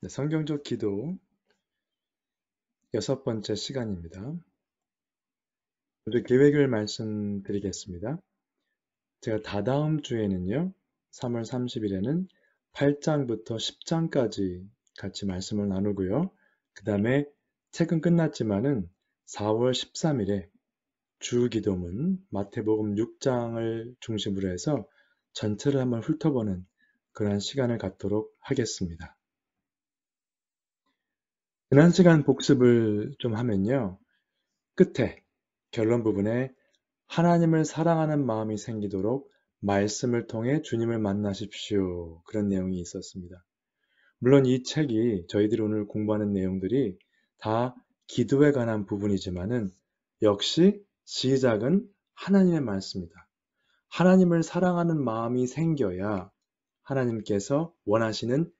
네, 성경적 기도 여섯 번째 시간입니다. 오늘 계획을 말씀드리겠습니다. 제가 다다음 주에는요, 3월 30일에는 8장부터 10장까지 같이 말씀을 나누고요. 그 다음에 책은 끝났지만은 4월 13일에 주 기도문 마태복음 6장을 중심으로 해서 전체를 한번 훑어보는 그러한 시간을 갖도록 하겠습니다. 지난 시간 복습을 좀 하면요. 끝에 결론 부분에 하나님을 사랑하는 마음이 생기도록 말씀을 통해 주님을 만나십시오. 그런 내용이 있었습니다. 물론 이 책이 저희들이 오늘 공부하는 내용들이 다 기도에 관한 부분이지만은 역시 시작은 하나님의 말씀입니다 하나님을 사랑하는 마음이 생겨야 하나님께서 원하시는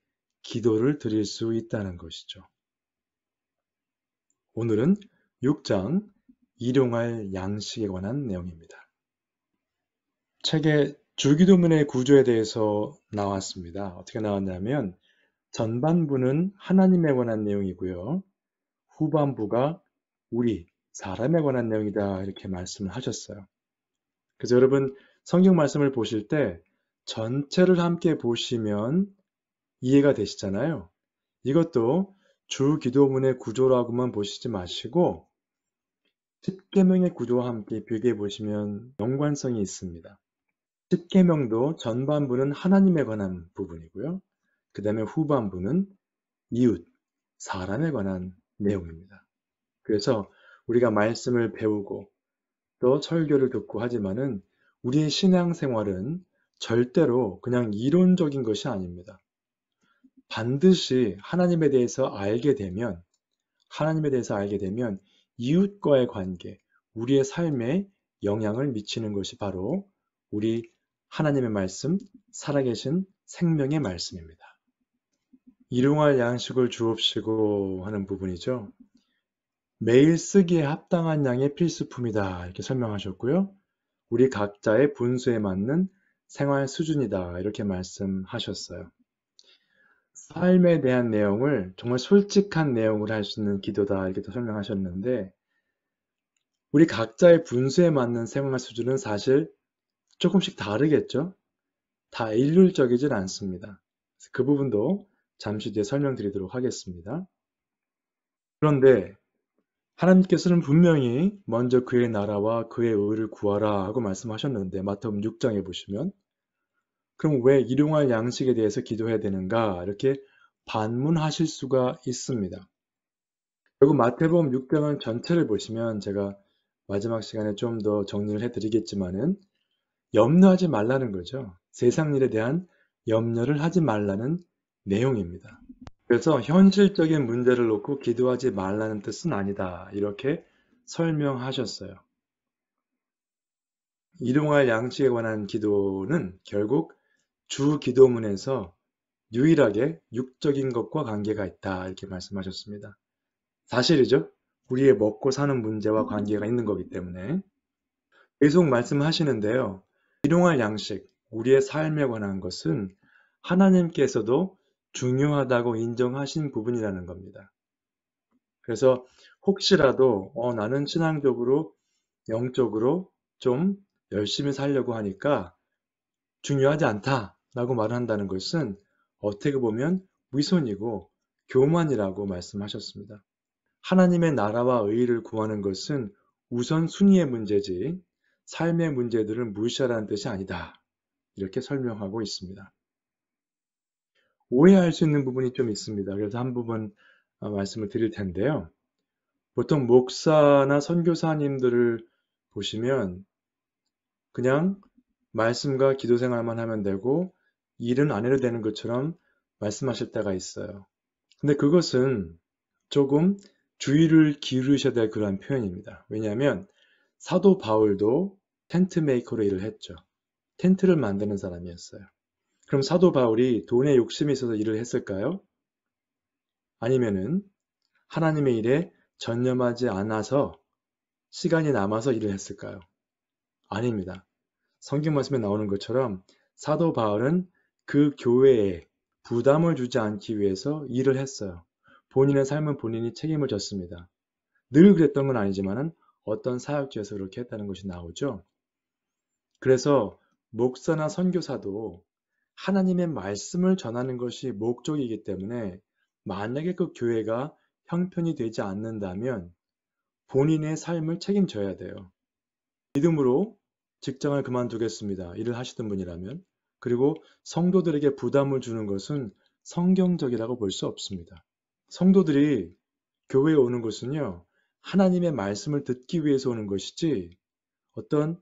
기도를 드릴 수 있다는 것이죠. 오늘은 6장 일용할 양식에 관한 내용입니다. 책에 주기도문의 구조에 대해서 나왔습니다. 어떻게 나왔냐면 전반부는 하나님에 관한 내용이고요. 후반부가 우리 사람에 관한 내용이다 이렇게 말씀을 하셨어요. 그래서 여러분 성경 말씀을 보실 때 전체를 함께 보시면 이해가 되시잖아요. 이것도 주 기도문의 구조라고만 보시지 마시고 10계명의 구조와 함께 비교해 보시면 연관성이 있습니다. 10계명도 전반부는 하나님에 관한 부분이고요. 그 다음에 후반부는 이웃, 사람에 관한 내용입니다. 그래서 우리가 말씀을 배우고 또 설교를 듣고 하지만은 우리의 신앙생활은 절대로 그냥 이론적인 것이 아닙니다. 반드시 하나님에 대해서 알게 되면 하나님에 대해서 알게 되면 이웃과의 관계, 우리의 삶에 영향을 미치는 것이 바로 우리 하나님의 말씀, 살아계신 생명의 말씀입니다. 일용할 양식을 주옵시고 하는 부분이죠. 매일 쓰기에 합당한 양의 필수품이다 이렇게 설명하셨고요. 우리 각자의 분수에 맞는 생활 수준이다 이렇게 말씀하셨어요. 삶에 대한 내용을 정말 솔직한 내용으로 할 수 있는 기도다 이렇게 또 설명하셨는데 우리 각자의 분수에 맞는 생활 수준은 사실 조금씩 다르겠죠? 다 일률적이진 않습니다. 그 부분도 잠시 뒤에 설명드리도록 하겠습니다. 그런데 하나님께서는 분명히 먼저 그의 나라와 그의 의를 구하라 하고 말씀하셨는데 마태음 6장에 보시면 그럼 왜 일용할 양식에 대해서 기도해야 되는가? 이렇게 반문하실 수가 있습니다. 결국 마태복음 6장은 전체를 보시면 제가 마지막 시간에 좀 더 정리를 해드리겠지만은 염려하지 말라는 거죠. 세상 일에 대한 염려를 하지 말라는 내용입니다. 그래서 현실적인 문제를 놓고 기도하지 말라는 뜻은 아니다. 이렇게 설명하셨어요. 일용할 양식에 관한 기도는 결국 주 기도문에서 유일하게 육적인 것과 관계가 있다 이렇게 말씀하셨습니다. 사실이죠. 우리의 먹고 사는 문제와 관계가 있는 거기 때문에 계속 말씀하시는데요. 일용할 양식, 우리의 삶에 관한 것은 하나님께서도 중요하다고 인정하신 부분이라는 겁니다. 그래서 혹시라도 어, 나는 신앙적으로 영적으로 좀 열심히 살려고 하니까 중요하지 않다 라고 말을 한다는 것은 어떻게 보면 위선이고 교만이라고 말씀하셨습니다. 하나님의 나라와 의를 구하는 것은 우선 순위의 문제지 삶의 문제들을 무시하라는 뜻이 아니다. 이렇게 설명하고 있습니다. 오해할 수 있는 부분이 좀 있습니다. 그래서 한 부분 어, 말씀을 드릴 텐데요. 보통 목사나 선교사님들을 보시면 그냥 말씀과 기도 생활만 하면 되고 일은 안 해도 되는 것처럼 말씀하실 때가 있어요. 근데 그것은 조금 주의를 기울이셔야 될 그런 표현입니다. 왜냐하면 사도 바울도 텐트 메이커로 일을 했죠. 텐트를 만드는 사람이었어요. 그럼 사도 바울이 돈의 욕심이 있어서 일을 했을까요? 아니면은 하나님의 일에 전념하지 않아서 시간이 남아서 일을 했을까요? 아닙니다. 성경 말씀에 나오는 것처럼 사도 바울은 그 교회에 부담을 주지 않기 위해서 일을 했어요. 본인의 삶은 본인이 책임을 졌습니다. 늘 그랬던 건 아니지만 어떤 사역지에서 그렇게 했다는 것이 나오죠. 그래서 목사나 선교사도 하나님의 말씀을 전하는 것이 목적이기 때문에 만약에 그 교회가 형편이 되지 않는다면 본인의 삶을 책임져야 돼요. 믿음으로 직장을 그만두겠습니다. 일을 하시던 분이라면 그리고 성도들에게 부담을 주는 것은 성경적이라고 볼 수 없습니다. 성도들이 교회에 오는 것은요, 하나님의 말씀을 듣기 위해서 오는 것이지 어떤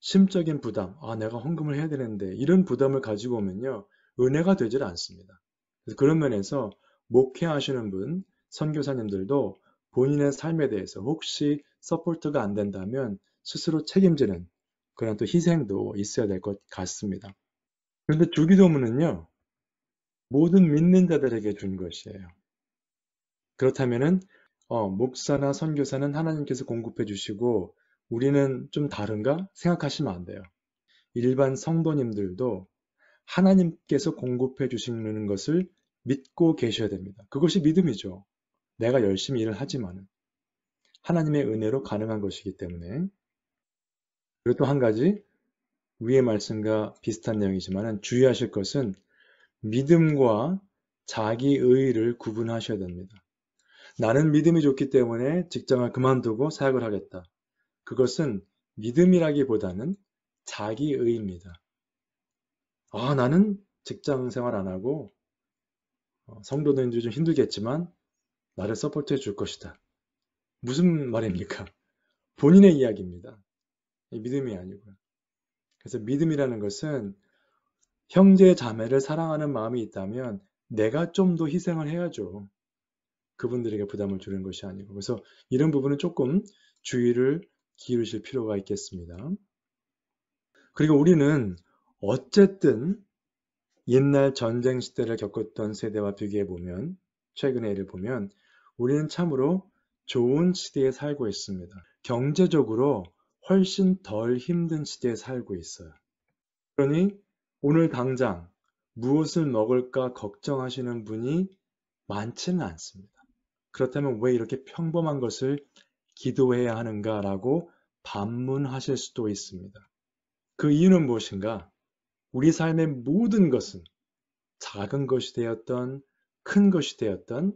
심적인 부담, 아, 내가 헌금을 해야 되는데 이런 부담을 가지고 오면요, 은혜가 되질 않습니다. 그런 면에서 목회하시는 분, 선교사님들도 본인의 삶에 대해서 혹시 서포트가 안 된다면 스스로 책임지는 그런 또 희생도 있어야 될 것 같습니다. 그런데 주기도문은요. 모든 믿는 자들에게 준 것이에요. 그렇다면은 어, 목사나 선교사는 하나님께서 공급해 주시고 우리는 좀 다른가 생각하시면 안 돼요. 일반 성도님들도 하나님께서 공급해 주시는 것을 믿고 계셔야 됩니다. 그것이 믿음이죠. 내가 열심히 일을 하지만 하나님의 은혜로 가능한 것이기 때문에 그리고 또 한 가지 위의 말씀과 비슷한 내용이지만 주의하실 것은 믿음과 자기의를 의 구분하셔야 됩니다. 나는 믿음이 좋기 때문에 직장을 그만두고 사역을 하겠다. 그것은 믿음이라기보다는 자기의입니다. 아, 나는 직장 생활 안 하고 어, 성도들인지 좀 힘들겠지만 나를 서포트해 줄 것이다. 무슨 말입니까? 본인의 이야기입니다. 믿음이 아니고요. 그래서 믿음이라는 것은 형제 자매를 사랑하는 마음이 있다면 내가 좀 더 희생을 해야죠. 그분들에게 부담을 주는 것이 아니고. 그래서 이런 부분은 조금 주의를 기울이실 필요가 있겠습니다. 그리고 우리는 어쨌든 옛날 전쟁 시대를 겪었던 세대와 비교해 보면 최근의 일을 보면 우리는 참으로 좋은 시대에 살고 있습니다. 경제적으로 훨씬 덜 힘든 시대에 살고 있어요. 그러니 오늘 당장 무엇을 먹을까 걱정하시는 분이 많지는 않습니다. 그렇다면 왜 이렇게 평범한 것을 기도해야 하는가라고 반문하실 수도 있습니다. 그 이유는 무엇인가? 우리 삶의 모든 것은 작은 것이 되었던 큰 것이 되었던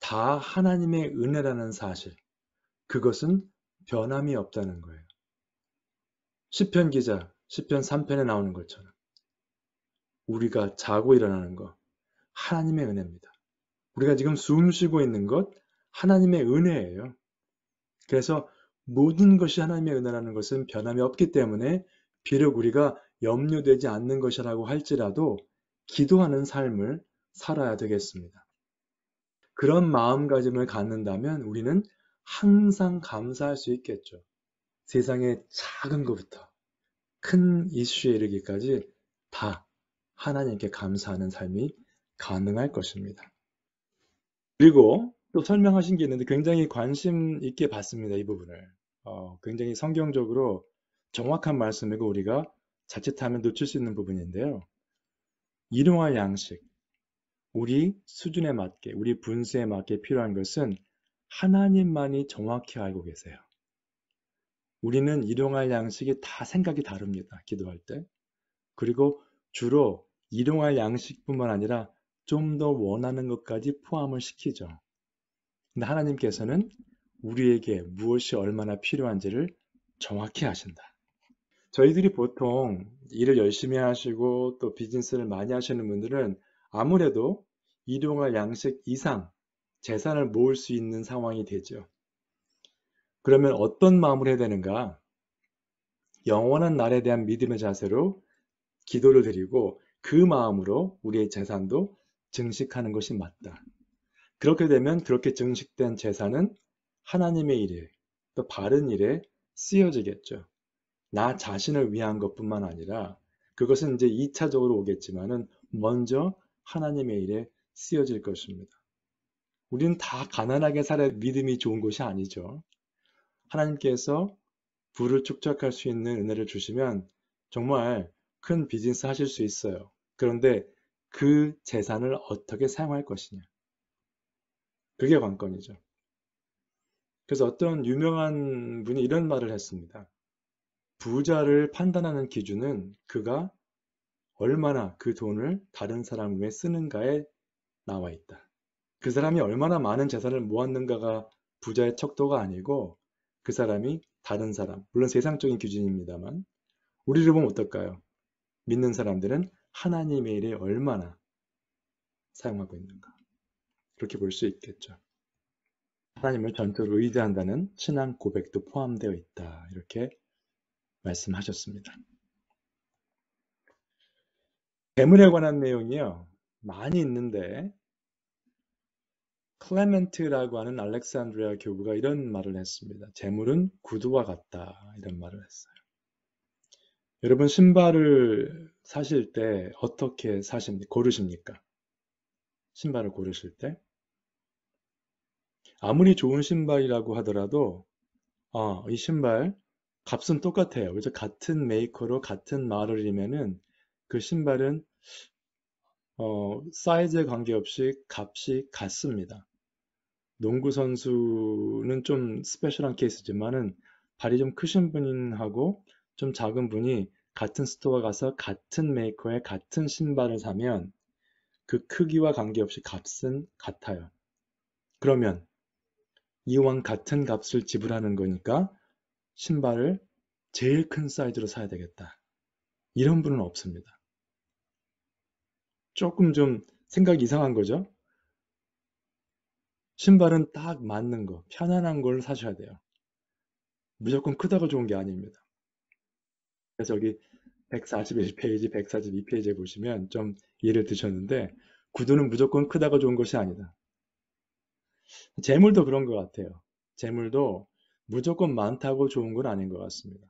다 하나님의 은혜라는 사실, 그것은 변함이 없다는 거예요. 시편 기자, 시편 3편에 나오는 것처럼 우리가 자고 일어나는 것 하나님의 은혜입니다. 우리가 지금 숨 쉬고 있는 것 하나님의 은혜예요. 그래서 모든 것이 하나님의 은혜라는 것은 변함이 없기 때문에 비록 우리가 염려되지 않는 것이라고 할지라도 기도하는 삶을 살아야 되겠습니다. 그런 마음가짐을 갖는다면 우리는 항상 감사할 수 있겠죠. 세상의 작은 것부터 큰 이슈에 이르기까지 다 하나님께 감사하는 삶이 가능할 것입니다. 그리고 또 설명하신 게 있는데 굉장히 관심 있게 봤습니다. 이 부분을. 어, 굉장히 성경적으로 정확한 말씀이고 우리가 자칫하면 놓칠 수 있는 부분인데요. 이용할 양식, 우리 수준에 맞게, 우리 분수에 맞게 필요한 것은 하나님만이 정확히 알고 계세요. 우리는 일용할 양식이 다 생각이 다릅니다. 기도할 때. 그리고 주로 일용할 양식뿐만 아니라 좀 더 원하는 것까지 포함을 시키죠. 근데 하나님께서는 우리에게 무엇이 얼마나 필요한지를 정확히 아신다. 저희들이 보통 일을 열심히 하시고 또 비즈니스를 많이 하시는 분들은 아무래도 일용할 양식 이상 재산을 모을 수 있는 상황이 되죠. 그러면 어떤 마음을 해야 되는가? 영원한 날에 대한 믿음의 자세로 기도를 드리고 그 마음으로 우리의 재산도 증식하는 것이 맞다. 그렇게 되면 그렇게 증식된 재산은 하나님의 일에 또 바른 일에 쓰여지겠죠. 나 자신을 위한 것뿐만 아니라 그것은 이제 2차적으로 오겠지만은 먼저 하나님의 일에 쓰여질 것입니다. 우리는 다 가난하게 살아 믿음이 좋은 것이 아니죠. 하나님께서 부를 축적할 수 있는 은혜를 주시면 정말 큰 비즈니스 하실 수 있어요. 그런데 그 재산을 어떻게 사용할 것이냐. 그게 관건이죠. 그래서 어떤 유명한 분이 이런 말을 했습니다. 부자를 판단하는 기준은 그가 얼마나 그 돈을 다른 사람 위에 쓰는가에 나와 있다. 그 사람이 얼마나 많은 재산을 모았는가가 부자의 척도가 아니고 그 사람이 다른 사람, 물론 세상적인 기준입니다만 우리를 보면 어떨까요? 믿는 사람들은 하나님의 일에 얼마나 사용하고 있는가 그렇게 볼 수 있겠죠. 하나님을 전투로 의지한다는 신앙 고백도 포함되어 있다 이렇게 말씀하셨습니다. 괴물에 관한 내용이요 많이 있는데 클레멘트라고 하는 알렉산드리아 교부가 이런 말을 했습니다. 재물은 구두와 같다. 이런 말을 했어요. 여러분 신발을 사실 때 어떻게 사십니까? 고르십니까? 신발을 고르실 때 아무리 좋은 신발이라고 하더라도 어, 이 신발 값은 똑같아요. 그래서 같은 메이커로 같은 말을 이면은 그 신발은 어, 사이즈에 관계없이 값이 같습니다. 농구 선수는 좀 스페셜한 케이스지만은 발이 좀 크신 분하고 좀 작은 분이 같은 스토어 가서 같은 메이커의 같은 신발을 사면 그 크기와 관계없이 값은 같아요. 그러면 이왕 같은 값을 지불하는 거니까 신발을 제일 큰 사이즈로 사야 되겠다. 이런 분은 없습니다. 조금 좀 생각이 이상한 거죠? 신발은 딱 맞는 거, 편안한 걸 사셔야 돼요. 무조건 크다고 좋은 게 아닙니다. 그래서 여기 141페이지, 142페이지에 보시면 좀 이해를 드셨는데 구두는 무조건 크다고 좋은 것이 아니다. 재물도 그런 것 같아요. 재물도 무조건 많다고 좋은 건 아닌 것 같습니다.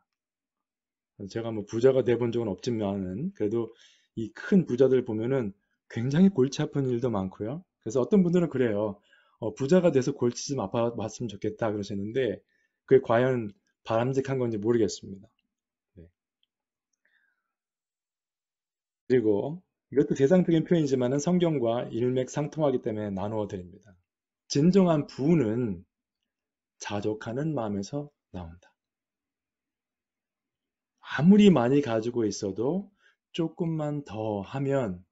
제가 뭐 부자가 돼본 적은 없지만은 그래도 이 큰 부자들 보면은 굉장히 골치 아픈 일도 많고요. 그래서 어떤 분들은 그래요. 어, 부자가 돼서 골치 좀 아파봤으면 좋겠다 그러셨는데 그게 과연 바람직한 건지 모르겠습니다. 네. 그리고 이것도 대상적인 표현이지만 성경과 일맥상통하기 때문에 나누어 드립니다. 진정한 부는 자족하는 마음에서 나온다. 아무리 많이 가지고 있어도 조금만 더 하면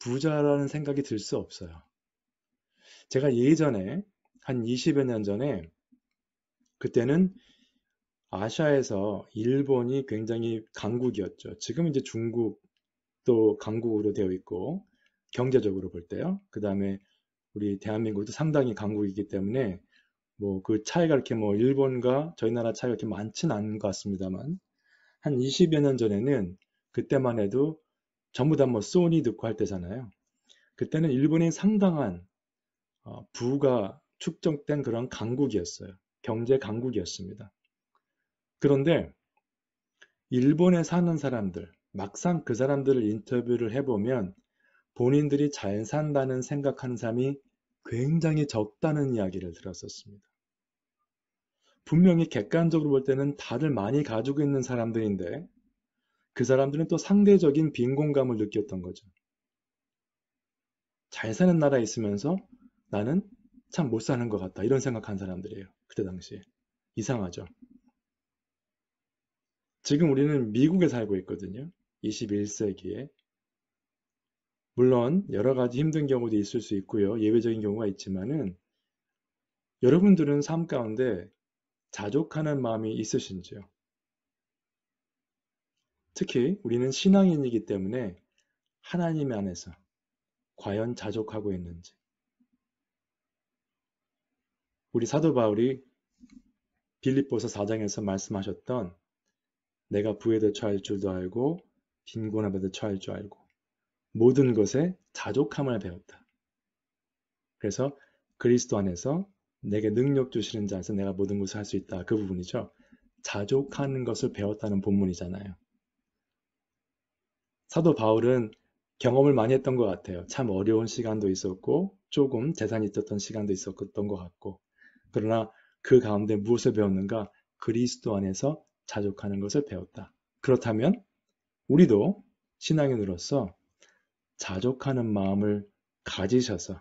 부자라는 생각이 들 수 없어요. 제가 예전에 한 20여 년 전에 그때는 아시아에서 일본이 굉장히 강국이었죠. 지금 이제 중국도 강국으로 되어 있고 경제적으로 볼 때요. 그 다음에 우리 대한민국도 상당히 강국이기 때문에 뭐 그 차이가 이렇게 뭐 일본과 저희 나라 차이가 이렇게 많진 않은 것 같습니다만 한 20여 년 전에는 그때만 해도 전부 다 뭐 소니 듣고 할 때잖아요. 그때는 일본이 상당한 어, 부가 축적된 그런 강국이었어요. 경제 강국이었습니다. 그런데 일본에 사는 사람들, 막상 그 사람들을 인터뷰를 해보면 본인들이 잘 산다는 생각하는 사람이 굉장히 적다는 이야기를 들었었습니다. 분명히 객관적으로 볼 때는 다들 많이 가지고 있는 사람들인데 그 사람들은 또 상대적인 빈곤감을 느꼈던 거죠. 잘 사는 나라에 있으면서 나는 참 못 사는 것 같다. 이런 생각한 사람들이에요. 그때 당시에. 이상하죠. 지금 우리는 미국에 살고 있거든요. 21세기에. 물론 여러 가지 힘든 경우도 있을 수 있고요. 예외적인 경우가 있지만은 여러분들은 삶 가운데 자족하는 마음이 있으신지요? 특히 우리는 신앙인이기 때문에 하나님 안에서 과연 자족하고 있는지 우리 사도 바울이 빌립보서 4장에서 말씀하셨던 내가 부에도 처할 줄도 알고 빈곤함에도 처할 줄 알고 모든 것에 자족함을 배웠다. 그래서 그리스도 안에서 내게 능력 주시는 자에서 내가 모든 것을 할 수 있다. 그 부분이죠. 자족하는 것을 배웠다는 본문이잖아요. 사도 바울은 경험을 많이 했던 것 같아요. 참 어려운 시간도 있었고 조금 재산이 있었던 시간도 있었던 것 같고 그러나 그 가운데 무엇을 배웠는가? 그리스도 안에서 자족하는 것을 배웠다. 그렇다면 우리도 신앙인으로서 자족하는 마음을 가지셔서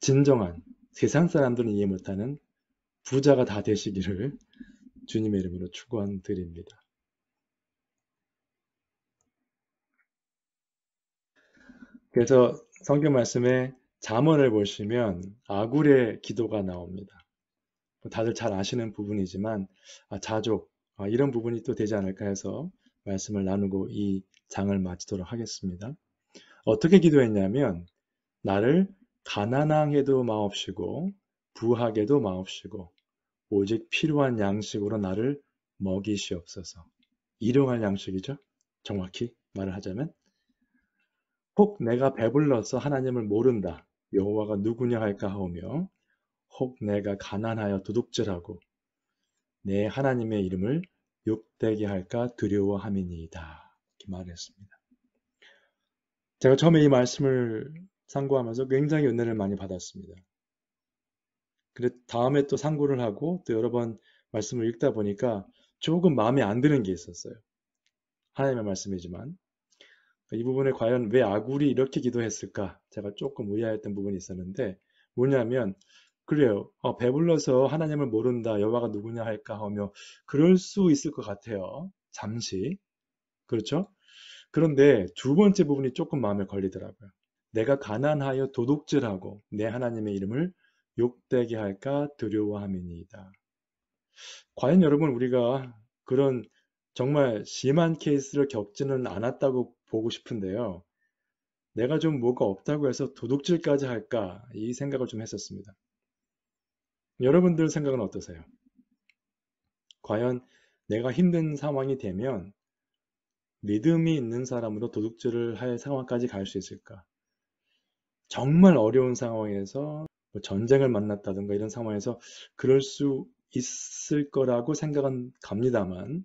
진정한 세상 사람들은 이해 못하는 부자가 다 되시기를 주님의 이름으로 축원드립니다. 그래서 성경 말씀에 잠언을 보시면 아굴의 기도가 나옵니다. 다들 잘 아시는 부분이지만 아, 자족 아, 이런 부분이 또 되지 않을까 해서 말씀을 나누고 이 장을 마치도록 하겠습니다. 어떻게 기도했냐면 나를 가난하게도 마옵시고 부하게도 마옵시고 오직 필요한 양식으로 나를 먹이시옵소서. 일용할 양식이죠. 정확히 말을 하자면 혹 내가 배불러서 하나님을 모른다. 여호와가 누구냐 할까 하오며 혹 내가 가난하여 도둑질하고 내 하나님의 이름을 욕되게 할까 두려워함이니이다. 이렇게 말했습니다. 제가 처음에 이 말씀을 상고하면서 굉장히 은혜를 많이 받았습니다. 그래 다음에 또 상고를 하고 또 여러 번 말씀을 읽다 보니까 조금 마음에 안 드는 게 있었어요. 하나님의 말씀이지만 이 부분에 과연 왜 아굴이 이렇게 기도했을까 제가 조금 의아했던 부분이 있었는데 뭐냐면 그래요 어, 배불러서 하나님을 모른다 여호와가 누구냐 할까 하며 그럴 수 있을 것 같아요 잠시 그렇죠 그런데 두 번째 부분이 조금 마음에 걸리더라고요 내가 가난하여 도둑질하고 내 하나님의 이름을 욕되게 할까 두려워함이니이다 과연 여러분 우리가 그런 정말 심한 케이스를 겪지는 않았다고 보고 싶은데요. 내가 좀 뭐가 없다고 해서 도둑질까지 할까 이 생각을 좀 했었습니다. 여러분들 생각은 어떠세요? 과연 내가 힘든 상황이 되면 믿음이 있는 사람으로 도둑질을 할 상황까지 갈 수 있을까? 정말 어려운 상황에서 뭐 전쟁을 만났다든가 이런 상황에서 그럴 수 있을 거라고 생각은 갑니다만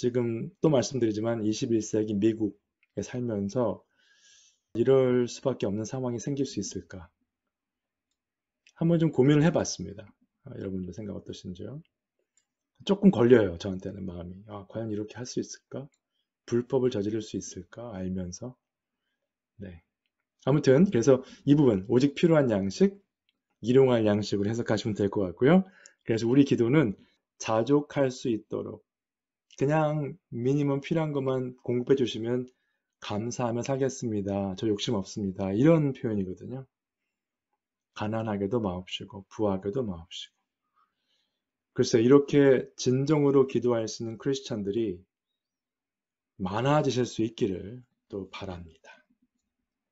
지금 또 말씀드리지만 21세기 미국에 살면서 이럴 수밖에 없는 상황이 생길 수 있을까? 한번 좀 고민을 해봤습니다. 아, 여러분들 생각 어떠신지요? 조금 걸려요, 저한테는 마음이. 아, 과연 이렇게 할 수 있을까? 불법을 저지를 수 있을까? 알면서. 네. 아무튼, 그래서 이 부분, 오직 필요한 양식, 일용할 양식으로 해석하시면 될 것 같고요. 그래서 우리 기도는 자족할 수 있도록 그냥 미니멈 필요한 것만 공급해 주시면 감사하며 살겠습니다. 저 욕심 없습니다. 이런 표현이거든요. 가난하게도 마옵시고 부하게도 마옵시고 글쎄 이렇게 진정으로 기도할 수 있는 크리스찬들이 많아지실 수 있기를 또 바랍니다.